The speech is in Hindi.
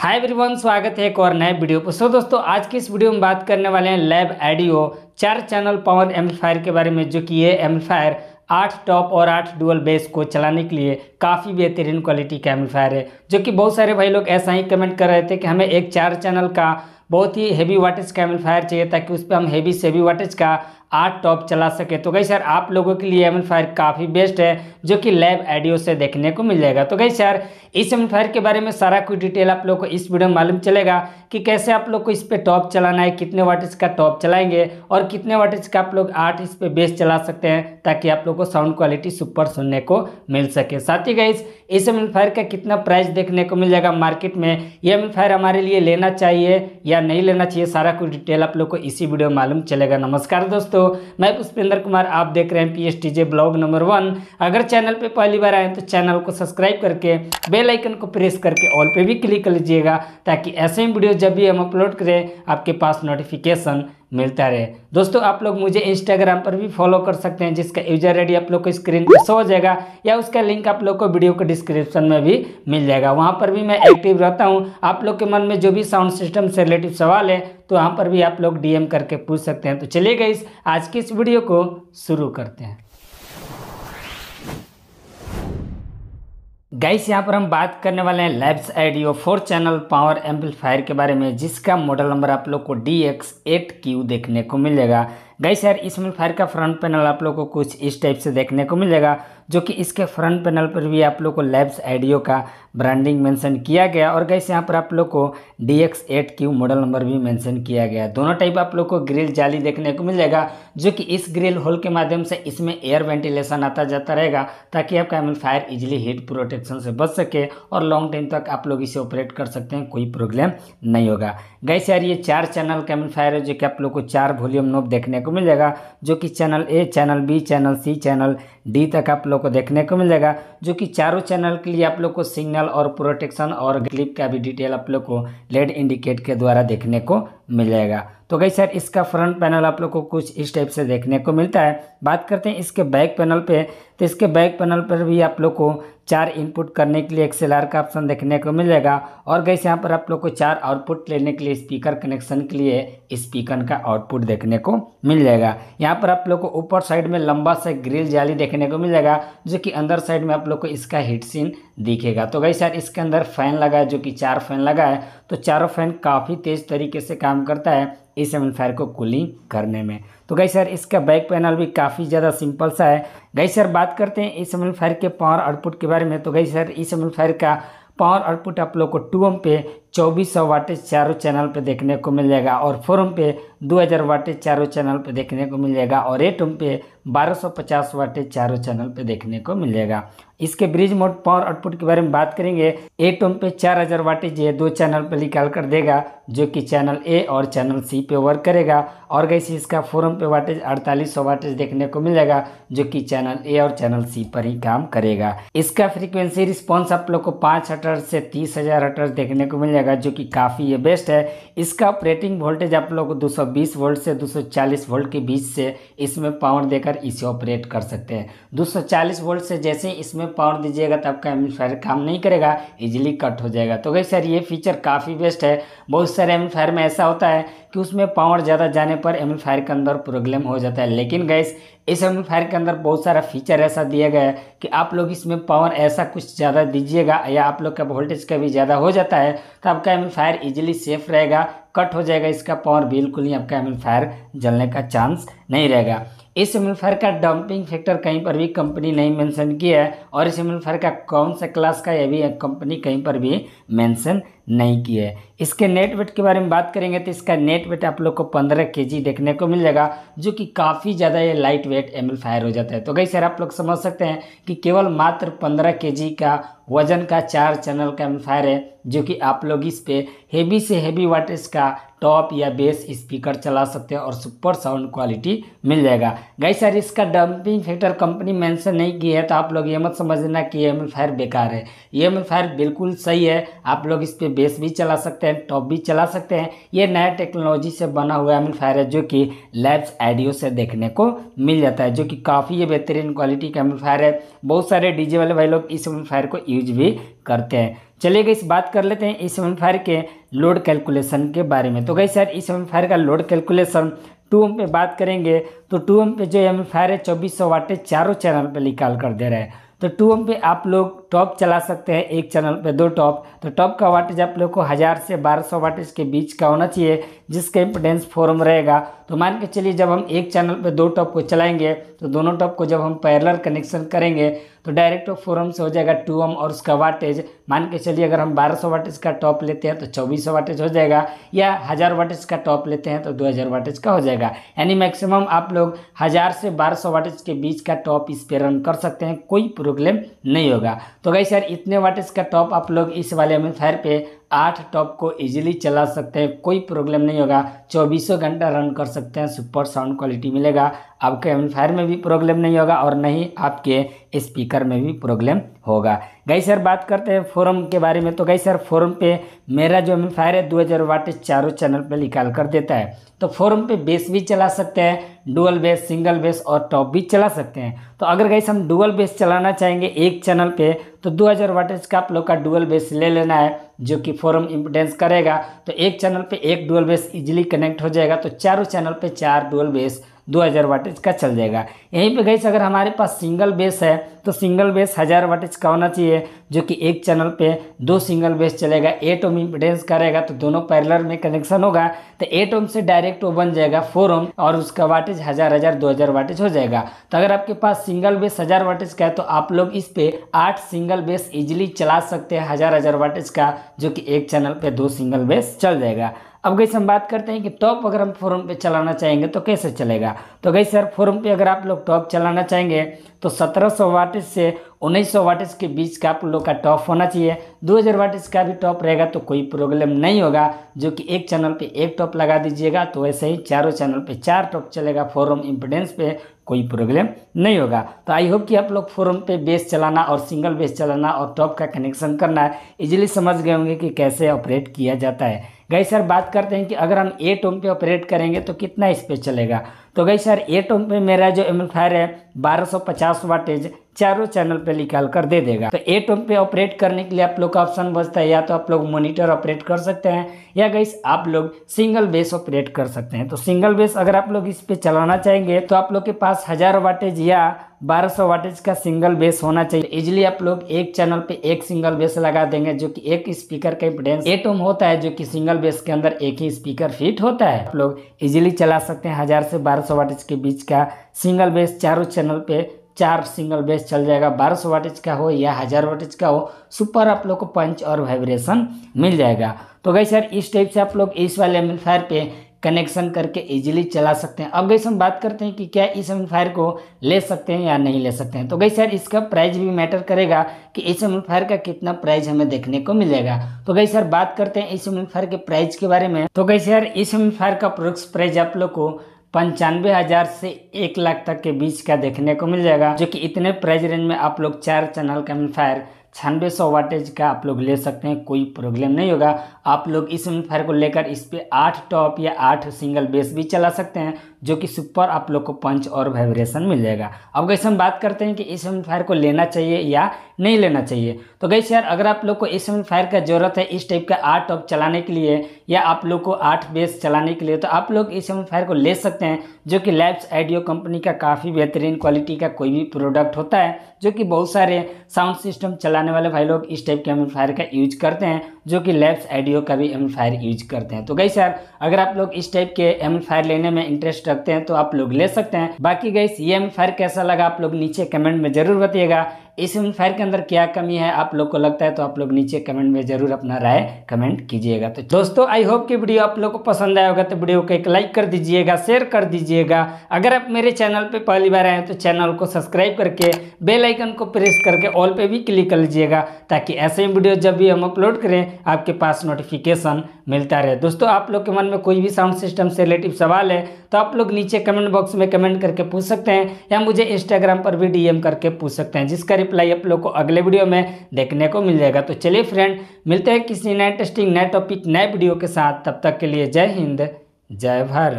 हाय एवरीवन स्वागत है एक और नए वीडियो पर सो दोस्तों आज की इस वीडियो में बात करने वाले हैं लैब एडियो चार चैनल पावर एम्पलीफायर के बारे में जो कि ये एम्पलीफायर आठ टॉप और आठ डुअल बेस को चलाने के लिए काफ़ी बेहतरीन क्वालिटी का एम्पलीफायर है जो कि बहुत सारे भाई लोग ऐसा ही कमेंट कर रहे थे कि हमें एक चार चैनल का बहुत ही हैवी वाटेज का एम्पलीफायर चाहिए ताकि उस पर हम हैवी से हैवी वाटेज का आठ टॉप चला सके तो गई सर आप लोगों के लिए फायर काफ़ी बेस्ट है जो कि लैब एडियो से देखने को मिल जाएगा तो गई सर इस फायर के बारे में सारा कुछ डिटेल आप लोग को इस वीडियो में मालूम चलेगा कि कैसे आप लोग को इस पर टॉप चलाना है कितने वाटेज का टॉप चलाएंगे और कितने वाटेज का आप लोग आठ इस पर बेस चला सकते हैं ताकि आप लोग को साउंड क्वालिटी सुपर सुनने को मिल सके साथ ही गई इस फायर का कितना प्राइस देखने को मिल जाएगा मार्केट में ये फायर हमारे लिए लेना चाहिए या नहीं लेना चाहिए सारा कुछ डिटेल आप लोग को इसी वीडियो में मालूम चलेगा नमस्कार दोस्तों दोस्तों मैं पुष्पेंद्र कुमार आप देख रहे हैं P S T J blog number one अगर चैनल पे पहली बार आए तो चैनल को सब्सक्राइब करके बेल आइकन को प्रेस करके ऑल पे भी क्लिक कर लीजिएगा ताकि ऐसे ही वीडियो जब भी हम अपलोड करें आपके पास नोटिफिकेशन मिलता रहे दोस्तों आप लोग मुझे इंस्टाग्राम पर भी फॉलो कर सकते हैं जिसका यूजर आईडी आप लोग को स्क्रीन पर शो हो जाएगा या उसका लिंक आप लोग को वीडियो के डिस्क्रिप्शन में भी मिल जाएगा वहाँ पर भी मैं एक्टिव रहता हूँ आप लोग के मन में जो भी साउंड सिस्टम से रिलेटिव सवाल है तो वहाँ पर भी आप लोग डीएम करके पूछ सकते हैं तो चलिए गई आज की इस वीडियो को शुरू करते हैं गाइस यहाँ पर हम बात करने वाले हैं labs audio four channel power amplifier के बारे में जिसका मॉडल नंबर आप लोग को डी एक्स एट क्यू देखने को मिलेगा गई सर इस फायर का फ्रंट पैनल आप लोग को कुछ इस टाइप से देखने को मिलेगा जो कि इसके फ्रंट पैनल पर भी आप लोग को लैब्स आइडियो का ब्रांडिंग मेंशन किया गया और गैस यहाँ पर आप लोग को D X eight Q model number भी मेंशन किया गया दोनों टाइप आप लोग को ग्रिल जाली देखने को मिलेगा जो कि इस ग्रिल होल के माध्यम से इसमें एयर वेंटिलेशन आता जाता रहेगा ताकि आपका फायर इजिली हीट प्रोटेक्शन से बच सके और लॉन्ग टाइम तक आप लोग इसे ऑपरेट कर सकते हैं कोई प्रॉब्लम नहीं होगा गैस यार ये चार चैनल का फायर है जो कि आप लोग को चार वॉल्यूम नोब देखने को को मिल जाएगा जो कि channel A channel B channel C channel D तक आप लोग को देखने को मिलेगा जो कि चारों चैनल के लिए आप लोग को सिग्नल और प्रोटेक्शन और क्लिप का भी डिटेल आप लोग को लेड इंडिकेट के द्वारा देखने को मिलेगा तो गई सर इसका फ्रंट पैनल आप लोग को कुछ इस टाइप से देखने को मिलता है बात करते हैं इसके बैक पैनल पे तो इसके बैक पैनल पर भी आप लोग को चार इनपुट करने के लिए एक्सएलआर का ऑप्शन देखने को मिल जाएगा और गई यहाँ पर आप लोग को चार आउटपुट लेने के लिए स्पीकर कनेक्शन के लिए स्पीकर का आउटपुट देखने को मिल जाएगा यहाँ पर आप लोग को ऊपर साइड में लंबा सा ग्रिल जाली देखने देखने को मिल जाएगा जो कि अंदर साइड में आप लोग को इसका हिट सीन दिखेगा तो गई सर इसके अंदर फैन लगा है जो कि चार फैन लगा है तो चारों फैन काफ़ी तेज़ तरीके से काम करता है इस फायर को कूलिंग करने में तो गई सर इसका बैक पैनल भी काफ़ी ज़्यादा सिंपल सा है गई सर बात करते हैं इस फायर के पावर आउटपुट के बारे में तो गई सर इस फायर का पावर आउटपुट आप लोग को टू एम पे चौबीस सौ वाटेज चारों चैनल पर देखने को मिल जाएगा और फोर पे दो हज़ार वाटेज चारों चैनल पर देखने को मिल जाएगा और एट ओम पे बारह सौ पचास वाटेज चारों चैनल पर देखने को मिल जाएगा इसके ब्रिज मोड पावर आउटपुट के बारे में बात करेंगे एट ओम पे चार हज़ार वाटेज ये दो चैनल पर निकाल कर देगा जो कि चैनल ए और चैनल सी पे वर्क करेगा और कैसे इसका फोर पे वाटेज अड़तालीस सौ वाटेज देखने को मिल जाएगा जो कि चैनल ए और चैनल सी पर ही काम करेगा इसका फ्रिक्वेंसी रिस्पॉन्स आप लोग को पाँच हटर से तीस हज़ार हटर देखने को मिल जाएगा जाएगा जो कि काफ़ी ये बेस्ट है इसका ऑपरेटिंग वोल्टेज आप लोग 220 वोल्ट से 240 वोल्ट के बीच से इसमें पावर देकर इसे ऑपरेट कर सकते हैं 240 वोल्ट से जैसे इसमें पावर दीजिएगा तब का एम्पलीफायर काम नहीं करेगा इजिली कट हो जाएगा तो भाई सर ये फीचर काफ़ी बेस्ट है बहुत सारे एम्पलीफायर में ऐसा होता है कि उसमें पावर ज़्यादा जाने पर एम्पलीफायर के अंदर प्रॉब्लम हो जाता है लेकिन गैस इस एम्पलीफायर के अंदर बहुत सारा फीचर ऐसा दिया गया है कि आप लोग इसमें पावर ऐसा कुछ ज़्यादा दीजिएगा या आप लोग का वोल्टेज कभी ज़्यादा हो जाता है तो आपका एम्पलीफायर इजीली सेफ रहेगा कट हो जाएगा इसका पावर बिल्कुल ही आपका एम्पलीफायर जलने का चांस नहीं रहेगा इस एम्पलीफायर का डंपिंग फैक्टर कहीं पर भी कंपनी नहीं मेंशन किया है और इस एम्पलीफायर का कौन सा क्लास का यह भी कंपनी कहीं पर भी मेंशन नहीं किया है इसके नेट वेट के बारे में बात करेंगे तो इसका नेट वेट आप लोग को 15 के देखने को मिल जाएगा जो कि काफ़ी ज़्यादा ये लाइट वेट एम्पलीफायर हो जाता है तो कई सर आप लोग समझ सकते हैं कि केवल मात्र पंद्रह के का वजन का चार चैनल का एम्पायर है जो कि आप लोग इस पर हेवी से हेवी वाटेज का टॉप या बेस स्पीकर चला सकते हैं और सुपर साउंड क्वालिटी मिल जाएगा गई सर इसका डंपिंग फैक्टर कंपनी मेंशन नहीं की है तो आप लोग ये मत समझना कि ये एम्पलीफायर बेकार है ये एम्पलीफायर बिल्कुल सही है आप लोग इस पर बेस भी चला सकते हैं टॉप भी चला सकते हैं ये नया टेक्नोलॉजी से बना हुआ एम्पलीफायर है जो कि लैब्स आइडियो से देखने को मिल जाता है जो कि काफ़ी बेहतरीन क्वालिटी का एम्पलीफायर है बहुत सारे डीजे वाले भाई लोग इस एम्पलीफायर को यूज भी करते हैं चलिए गई बात कर लेते हैं इस फायर के लोड कैलकुलेशन के बारे में तो गई सर इस फायर का लोड कैलकुलेशन टू एम पे बात करेंगे तो टू एम पे जो फायर है चौबीस सौ वाटे चारों चैनल पे निकाल कर दे रहे हैं तो टू एम पे आप लोग टॉप चला सकते हैं एक चैनल पे दो टॉप तो टॉप का वाटेज आप लोग को हज़ार से बारह सौ वाटेज के बीच का होना चाहिए जिसका इम्पोर्टेंस फॉर्म रहेगा तो मान के चलिए जब हम एक चैनल पे दो टॉप को चलाएंगे तो दोनों टॉप को जब हम पैरलर कनेक्शन करेंगे तो डायरेक्ट फोरम से हो जाएगा टू एम और उसका वाटेज मान के चलिए अगर हम सौ वाटेज का टॉप लेते हैं तो सौ वाटेज हो जाएगा या हज़ार वाटेज का टॉप लेते हैं तो हजार वाटेज का हो जाएगा यानी मैक्सिमम आप लोग हज़ार से सौ वाटेज के बीच का टॉप इस पर रन कर सकते हैं कोई प्रॉब्लम नहीं होगा तो गई सर इतने वाटर्स का टॉप आप लोग इस वाले एम्पलीफायर पे आठ टॉप को इजीली चला सकते हैं कोई प्रॉब्लम नहीं होगा चौबीसों घंटा रन कर सकते हैं सुपर साउंड क्वालिटी मिलेगा आपके एम्पलीफायर में भी प्रॉब्लम नहीं होगा और नहीं आपके स्पीकर में भी प्रॉब्लम होगा गई सर बात करते हैं फोरम के बारे में तो गई सर फोरम पे मेरा जो एम्पलीफायर है 2000 वाट चारों चैनल पे निकाल कर देता है तो फोरम पे बेस भी चला सकते हैं डुअल बेस सिंगल बेस और टॉप भी चला सकते हैं तो अगर गई हम डुअल बेस चलाना चाहेंगे एक चैनल पर तो 2000 वाटेज का आप लोग का डुअल बेस ले लेना है जो कि फोरम इम्पोर्टेंस करेगा तो एक चैनल पे एक डुअल बेस इजीली कनेक्ट हो जाएगा तो चारों चैनल पे चार डुअल बेस दो हज़ार वाटेज का चल जाएगा यहीं पे गई अगर हमारे पास सिंगल बेस है तो सिंगल बेस हज़ार वाटेज का होना चाहिए जो कि एक चैनल पे दो सिंगल बेस चलेगा एट ओम इम्पिडेंस करेगा तो दोनों पैरलर में कनेक्शन होगा तो एट ओम से डायरेक्ट वो बन जाएगा फोर ओम और उसका वाटेज हज़ार हज़ार दो हज़ार वाटेज हो जाएगा तो अगर आपके पास सिंगल बेस हज़ार वाटेज का है तो आप लोग इस पर आठ सिंगल बेस इजिली चला सकते हैं हज़ार हज़ार वाटेज का जो कि एक चैनल पर दो सिंगल बेस चल जाएगा अब गई हम बात करते हैं कि टॉप अगर हम फोरम पे चलाना चाहेंगे तो कैसे चलेगा तो गई सर फोरम पे अगर आप लोग टॉप चलाना चाहेंगे तो 1700 सौ वाटिस से 1900 सौ वाटिस के बीच का आप लोग का टॉप होना चाहिए 2000 हज़ार वाटिस का भी टॉप रहेगा तो कोई प्रॉब्लम नहीं होगा जो कि एक चैनल पे एक टॉप लगा दीजिएगा तो वैसे ही चारों चैनल पे चार टॉप चलेगा फोरम इम्पिडेंस पे कोई प्रॉब्लम नहीं होगा तो आई होप कि आप लोग फोरम पे बेस चलाना और सिंगल बेस चलाना और टॉप का कनेक्शन करना इजीली समझ गए होंगे कि कैसे ऑपरेट किया जाता है गई सर बात करते हैं कि अगर हम ए टोम पे ऑपरेट करेंगे तो कितना स्पेस चलेगा तो गई सर ए टोम पे मेरा जो एम्पलीफायर है 1250 वाटेज चारों चैनल पे निकाल कर दे देगा तो ए टोन पे ऑपरेट करने के लिए आप लोग का ऑप्शन बचता है या तो आप लोग मॉनिटर ऑपरेट कर सकते हैं या गई आप लोग सिंगल बेस ऑपरेट कर सकते हैं तो सिंगल बेस अगर आप लोग इस पे चलाना चाहेंगे तो आप लोग के पास हज़ार वाटेज या 1200 वाटेज का सिंगल बेस होना चाहिए इजिली आप लोग एक चैनल पे एक सिंगल बेस लगा देंगे जो कि एक स्पीकर का इम्पोर्टेंस एट ओम होता है जो कि सिंगल बेस के अंदर एक ही स्पीकर फिट होता है आप लोग इजिली चला सकते हैं हजार से 1200 वाटेज के बीच का सिंगल बेस चारों चैनल चैनल पे चार सिंगल बेस चल जाएगा बारह सौ वाटेज का हो या हज़ार वाटेज का हो सुपर आप लोग को पंच और वाइब्रेशन मिल जाएगा तो गई सर इस टाइप से आप लोग इस वाले एम्पलीफायर पे कनेक्शन करके इजीली चला सकते हैं अब गई हम बात करते हैं कि क्या इस एम्पलीफायर को ले सकते हैं या नहीं ले सकते हैं तो गई सर इसका प्राइस भी मैटर करेगा कि इस एम्पलीफायर का कितना प्राइस हमें देखने को मिलेगा तो गई सर बात करते हैं इस एम्पलीफायर के प्राइस के बारे में तो गई सर इस एम्पलीफायर का प्रोडक्ट प्राइस आप लोग को पंचानवे हज़ार से एक लाख तक के बीच का देखने को मिल जाएगा जो कि इतने प्राइस रेंज में आप लोग चार चैनल का एम्पलीफायर छानबे सौ वाटेज का आप लोग ले सकते हैं कोई प्रॉब्लम नहीं होगा आप लोग इस एम्पलीफायर को लेकर इस पर आठ टॉप या आठ सिंगल बेस भी चला सकते हैं जो कि सुपर आप लोग को पंच और वाइब्रेशन मिल जाएगा अब गैस हम बात करते हैं कि इस एम्पलीफायर को लेना चाहिए या नहीं लेना चाहिए तो गई यार अगर आप लोग को इस एम्पलीफायर का ज़रूरत है इस टाइप का आठ टॉप चलाने के लिए या आप लोग को आठ बेस चलाने के लिए तो आप लोग इस एम्पलीफायर को ले सकते हैं जो कि लैब्स आइडियो कंपनी का काफ़ी बेहतरीन क्वालिटी का कोई भी प्रोडक्ट होता है जो कि बहुत सारे साउंड सिस्टम चलाने वाले भाई लोग इस टाइप के एम्पलीफायर का यूज करते हैं जो कि लैब्स आइडियो का भी एम्पलीफायर यूज करते हैं तो गई यार अगर आप लोग इस टाइप के एम्पलीफायर लेने में इंटरेस्ट रखते हैं तो आप लोग ले सकते हैं बाकी गई सी एम फर्क कैसा लगा आप लोग नीचे कमेंट में जरूर बताइएगा इस एम्पलीफायर के अंदर क्या कमी है आप लोग को लगता है तो आप लोग नीचे कमेंट में जरूर अपना राय कमेंट कीजिएगा तो दोस्तों आई होप कि वीडियो आप लोग को पसंद आया होगा तो वीडियो को एक लाइक कर दीजिएगा शेयर कर दीजिएगा अगर आप मेरे चैनल पर पहली बार आए तो चैनल को सब्सक्राइब करके बेलाइकन को प्रेस करके ऑल पे भी क्लिक कर लीजिएगा ताकि ऐसे ही वीडियो जब भी हम अपलोड करें आपके पास नोटिफिकेशन मिलता रहे दोस्तों आप लोग के मन में कोई भी साउंड सिस्टम से रिलेटिव सवाल है तो आप लोग नीचे कमेंट बॉक्स में कमेंट करके पूछ सकते हैं या मुझे इंस्टाग्राम पर भी डीएम करके पूछ सकते हैं जिसका रिप्लाई आप लोग को अगले वीडियो में देखने को मिल जाएगा तो चलिए फ्रेंड मिलते हैं किसी नए इंटरेस्टिंग नए टॉपिक नए वीडियो के साथ तब तक के लिए जय हिंद जय भारत